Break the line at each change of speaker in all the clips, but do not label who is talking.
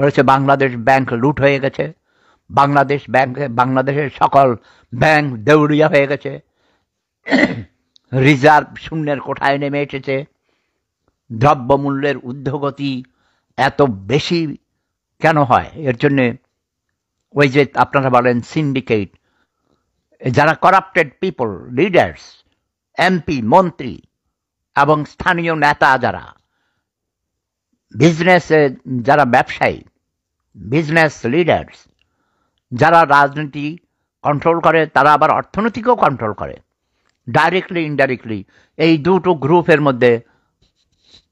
বলেছে বাংলাদেশ ব্যাংক লুট হয়ে গেছে বাংলাদেশ ব্যাংকে বাংলাদেশের সকল ব্যাংক দেউরিয়া হয়ে গেছে রিজার্ভ শূন্যের কোঠায় নেমে এসেছে দ্রব্যমূল্যের ঊর্ধ্বগতি এত বেশি কেন হয় এর জন্যে ওই যে আপনারা বলেন সিন্ডিকেট যারা করাপ্টেড পিপল লিডার্স এমপি মন্ত্রী এবং স্থানীয় নেতা যারা বিজনেসে যারা ব্যবসায়ী বিজনেস লিডার্স যারা রাজনীতি কন্ট্রোল করে তারা আবার অর্থনীতিকেও কন্ট্রোল করে ডাইরেক্টলি ইনডাইরেক্টলি এই দুটো গ্রুপের মধ্যে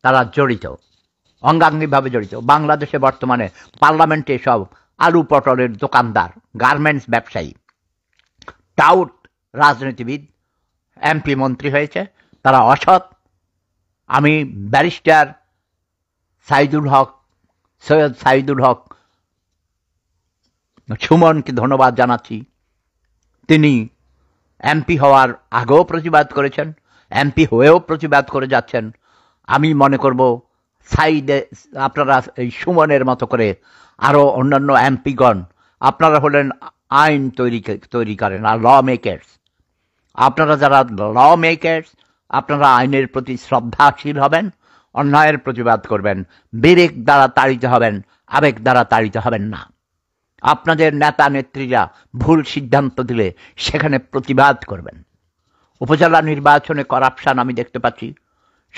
তারা জড়িত অঙ্গাঙ্গিভাবে জড়িত বাংলাদেশে বর্তমানে পার্লামেন্টে সব আলু পটলের দোকানদার গার্মেন্টস ব্যবসায়ী টাউট রাজনীতিবিদ এমপি মন্ত্রী হয়েছে তারা অসৎ আমি ব্যারিস্টার সাইদুল হক সৈয়দ সাইদুল হক সুমনকে ধন্যবাদ জানাচ্ছি তিনি এমপি হওয়ার আগেও প্রতিবাদ করেছেন এমপি হয়েও প্রতিবাদ করে যাচ্ছেন আমি মনে করব সাইডে আপনারা এই সুমনের মতো করে আরও অন্যান্য এমপিগণ আপনারা হলেন আইন তৈরি তৈরি করেন আর ল মেকার্স আপনারা যারা ল মেকার্স আপনারা আইনের প্রতি শ্রদ্ধাশীল হবেন অন্যায়ের প্রতিবাদ করবেন বিবেক দ্বারা তাড়িত হবেন আবেগ দ্বারা তাড়িত হবেন না আপনাদের নেতা নেত্রীরা ভুল সিদ্ধান্ত দিলে সেখানে প্রতিবাদ করবেন উপজেলা নির্বাচনে করাপশান আমি দেখতে পাচ্ছি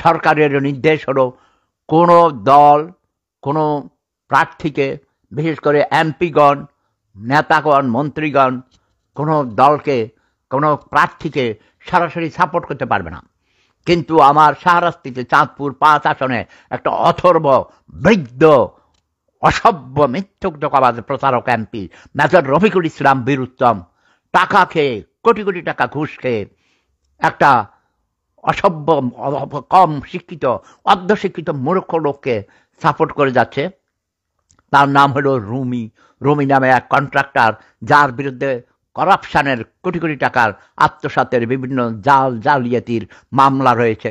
সরকারের নির্দেশ হলো কোনো দল কোনো প্রার্থীকে বিশেষ করে এমপিগণ নেতাগণ মন্ত্রীগণ কোনো দলকে কোনো প্রার্থীকে সরাসরি সাপোর্ট করতে পারবে না কিন্তু আমার সাহারাস্তিতে চাঁদপুর পাঁচ আসনে একটা অথর্ব বৃদ্ধ অসভ্য মিথ্যুক দোকাবাজ প্রচারক এমপি মেজর রফিকুল ইসলাম বীরুত্তম টাকা খেয়ে কোটি কোটি টাকা ঘুষ খেয়ে একটা অসভ্য কম শিক্ষিত অর্ধশিক্ষিত মূর্খ লোককে সাপোর্ট করে যাচ্ছে তার নাম হলো রুমি রুমি নামে এক কন্ট্রাক্টর যার বিরুদ্ধে করাপশানের কোটি কোটি টাকার আত্মসাতের বিভিন্ন জাল জালিয়াতির মামলা রয়েছে